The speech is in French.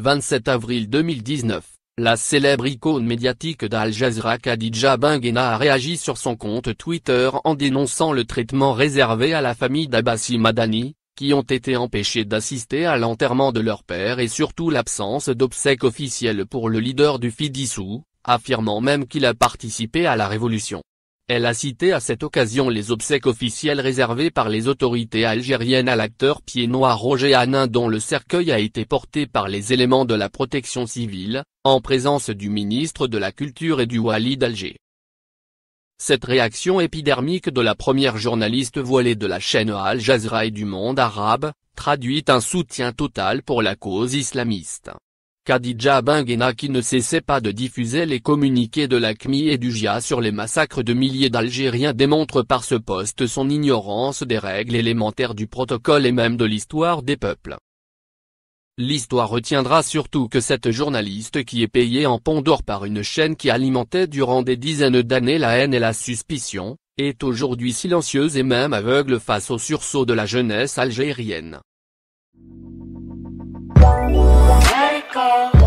27 avril 2019, la célèbre icône médiatique d'Al Jazeera Khadija a réagi sur son compte Twitter en dénonçant le traitement réservé à la famille d'Abbasi Madani, qui ont été empêchés d'assister à l'enterrement de leur père et surtout l'absence d'obsèques officielles pour le leader du Fidissou, affirmant même qu'il a participé à la révolution. Elle a cité à cette occasion les obsèques officielles réservées par les autorités algériennes à l'acteur pied-noir Roger Hanin dont le cercueil a été porté par les éléments de la protection civile, en présence du ministre de la Culture et du Wali d'Alger. Cette réaction épidermique de la première journaliste voilée de la chaîne Al Jazeera et du monde arabe, traduit un soutien total pour la cause islamiste. Khadija Benguena qui ne cessait pas de diffuser les communiqués de l'ACMI et du GIA sur les massacres de milliers d'Algériens démontre par ce poste son ignorance des règles élémentaires du protocole et même de l'histoire des peuples. L'histoire retiendra surtout que cette journaliste qui est payée en pont d'or par une chaîne qui alimentait durant des dizaines d'années la haine et la suspicion, est aujourd'hui silencieuse et même aveugle face au sursaut de la jeunesse algérienne. call.